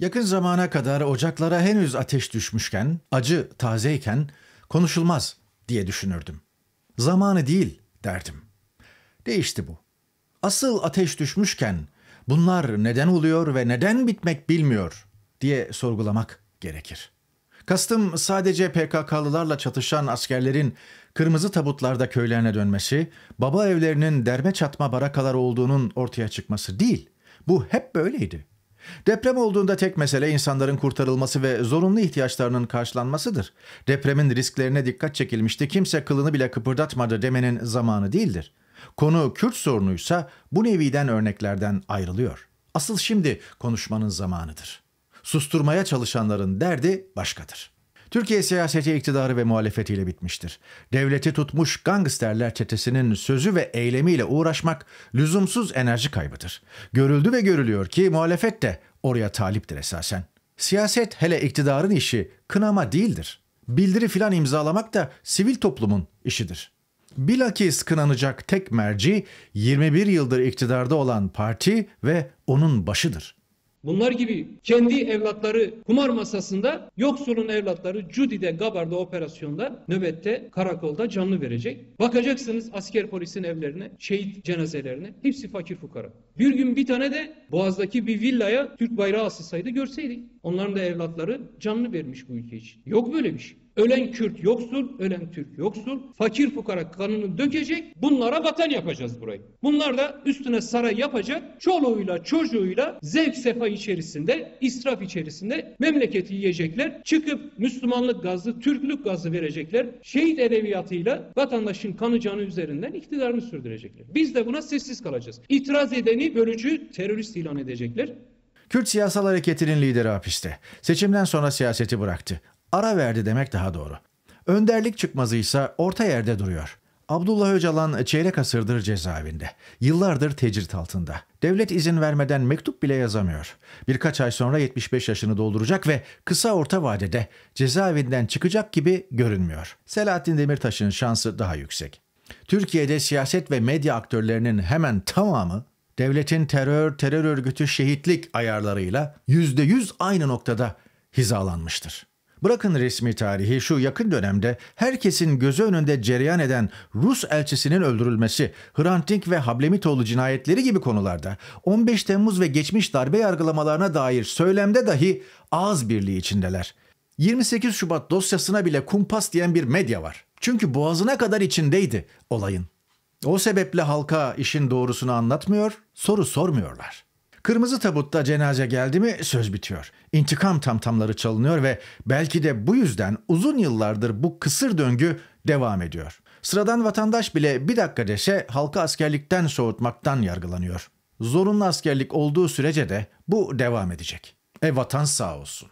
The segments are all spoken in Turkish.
Yakın zamana kadar ocaklara henüz ateş düşmüşken, acı tazeyken konuşulmaz diye düşünürdüm. Zamanı değil derdim. Değişti bu. Asıl ateş düşmüşken bunlar neden oluyor ve neden bitmek bilmiyor diye sorgulamak gerekir. Kastım sadece PKK'lılarla çatışan askerlerin kırmızı tabutlarda köylerine dönmesi, baba evlerinin derme çatma barakalar olduğunun ortaya çıkması değil. Bu hep böyleydi. Deprem olduğunda tek mesele insanların kurtarılması ve zorunlu ihtiyaçlarının karşılanmasıdır. Depremin risklerine dikkat çekilmişti, kimse kılını bile kıpırdatmadı demenin zamanı değildir. Konu Kürt sorunuysa bu neviden örneklerden ayrılıyor. Asıl şimdi konuşmanın zamanıdır. Susturmaya çalışanların derdi başkadır. Türkiye siyaseti iktidarı ve muhalefetiyle bitmiştir. Devleti tutmuş gangsterler çetesinin sözü ve eylemiyle uğraşmak lüzumsuz enerji kaybıdır. Görüldü ve görülüyor ki muhalefet de oraya taliptir esasen. Siyaset hele iktidarın işi kınama değildir. Bildiri filan imzalamak da sivil toplumun işidir. Bilakis kınanacak tek merci 21 yıldır iktidarda olan parti ve onun başıdır.'' Bunlar gibi kendi evlatları kumar masasında, yoksulun evlatları Cudi'de, Gabar'da operasyonda, nöbette, karakolda canlı verecek. Bakacaksınız asker polisin evlerine, şehit cenazelerine. Hepsi fakir fukara. Bir gün bir tane de Boğaz'daki bir villaya Türk bayrağı asılsaydı görseydik. Onların da evlatları canlı vermiş bu ülke için. Yok böyle bir şey. Ölen Kürt yoksul, ölen Türk yoksul. Fakir fukara kanını dökecek. Bunlara vatan yapacağız burayı. Bunlar da üstüne saray yapacak. Çoluğuyla çocuğuyla zevk sefa içerisinde, israf içerisinde memleketi yiyecekler. Çıkıp Müslümanlık gazı, Türklük gazı verecekler. Şehit edebiyatıyla vatandaşın kanı canı üzerinden iktidarını sürdürecekler. Biz de buna sessiz kalacağız. İtiraz edeni bölücü terörist ilan edecekler. Kürt Siyasal Hareketi'nin lideri hapiste. Seçimden sonra siyaseti bıraktı. Ara verdi demek daha doğru. Önderlik çıkmazı ise orta yerde duruyor. Abdullah Öcalan çeyrek asırdır cezaevinde. Yıllardır tecrit altında. Devlet izin vermeden mektup bile yazamıyor. Birkaç ay sonra 75 yaşını dolduracak ve kısa orta vadede cezaevinden çıkacak gibi görünmüyor. Selahattin Demirtaş'ın şansı daha yüksek. Türkiye'de siyaset ve medya aktörlerinin hemen tamamı devletin terör, terör örgütü şehitlik ayarlarıyla %100 aynı noktada hizalanmıştır. Bırakın resmi tarihi şu yakın dönemde herkesin gözü önünde cereyan eden Rus elçisinin öldürülmesi, Hrant Dink ve Hablemitoğlu cinayetleri gibi konularda 15 Temmuz ve geçmiş darbe yargılamalarına dair söylemde dahi ağız birliği içindeler. 28 Şubat dosyasına bile kumpas diyen bir medya var. Çünkü boğazına kadar içindeydi olayın. O sebeple halka işin doğrusunu anlatmıyor, soru sormuyorlar.'' Kırmızı tabutta cenaze geldi mi söz bitiyor. İntikam tamtamları çalınıyor ve belki de bu yüzden uzun yıllardır bu kısır döngü devam ediyor. Sıradan vatandaş bile bir dakika dese halka askerlikten soğutmaktan yargılanıyor. Zorunlu askerlik olduğu sürece de bu devam edecek. E vatan sağ olsun.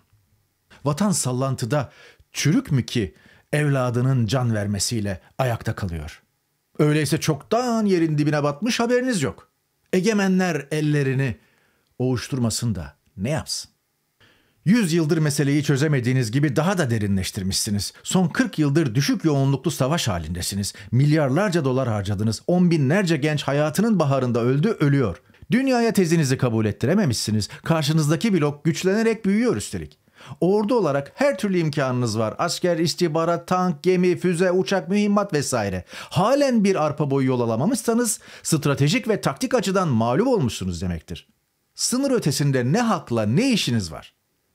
Vatan sallantıda çürük mü ki evladının can vermesiyle ayakta kalıyor? Öyleyse çoktan yerin dibine batmış haberiniz yok. Egemenler ellerini boğuşturmasın da ne yapsın? Yüz yıldır meseleyi çözemediğiniz gibi daha da derinleştirmişsiniz. Son 40 yıldır düşük yoğunluklu savaş halindesiniz. Milyarlarca dolar harcadınız. On binlerce genç hayatının baharında öldü, ölüyor. Dünyaya tezinizi kabul ettirememişsiniz. Karşınızdaki blok güçlenerek büyüyor üstelik. Ordu olarak her türlü imkanınız var. Asker, istihbarat, tank, gemi, füze, uçak, mühimmat vesaire. Halen bir arpa boyu yol alamamışsanız stratejik ve taktik açıdan mağlup olmuşsunuz demektir sınır ötesinde ne hakla ne işiniz var?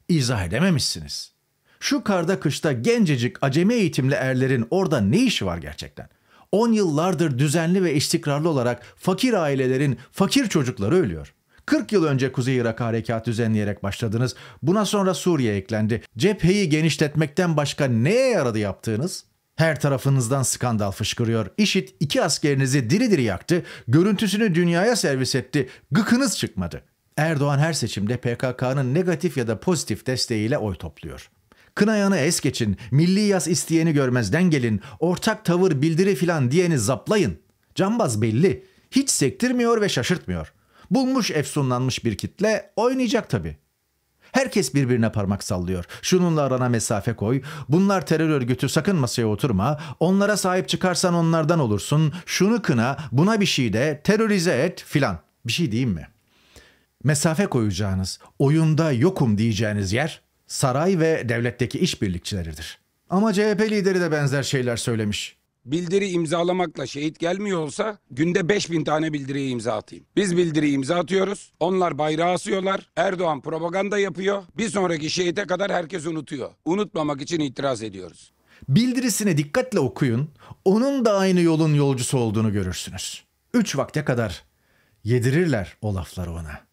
İzah edememişsiniz. Şu karda kışta gencecik acemi eğitimli erlerin orada ne işi var gerçekten? On yıllardır düzenli ve istikrarlı olarak fakir ailelerin fakir çocukları ölüyor. 40 yıl önce Kuzey Irak harekat düzenleyerek başladınız. Buna sonra Suriye eklendi. Cepheyi genişletmekten başka neye yaradı yaptığınız? Her tarafınızdan skandal fışkırıyor. İşit iki askerinizi diri diri yaktı. Görüntüsünü dünyaya servis etti. Gıkınız çıkmadı. Erdoğan her seçimde PKK'nın negatif ya da pozitif desteğiyle oy topluyor. Kınayanı es geçin, milli yaz isteyeni görmezden gelin, ortak tavır bildiri filan diyeni zaplayın. Cambaz belli, hiç sektirmiyor ve şaşırtmıyor. Bulmuş efsunlanmış bir kitle oynayacak tabii. Herkes birbirine parmak sallıyor. Şununla arana mesafe koy. Bunlar terör örgütü sakın masaya oturma. Onlara sahip çıkarsan onlardan olursun. Şunu kına, buna bir şey de, terörize et filan. Bir şey diyeyim mi? mesafe koyacağınız, oyunda yokum diyeceğiniz yer saray ve devletteki işbirlikçileridir. Ama CHP lideri de benzer şeyler söylemiş. Bildiri imzalamakla şehit gelmiyor olsa günde 5000 tane bildiriye imza atayım. Biz bildiri imza atıyoruz. Onlar bayrağı asıyorlar. Erdoğan propaganda yapıyor. Bir sonraki şehite kadar herkes unutuyor. Unutmamak için itiraz ediyoruz. Bildirisini dikkatle okuyun. Onun da aynı yolun yolcusu olduğunu görürsünüz. Üç vakte kadar yedirirler o lafları ona.''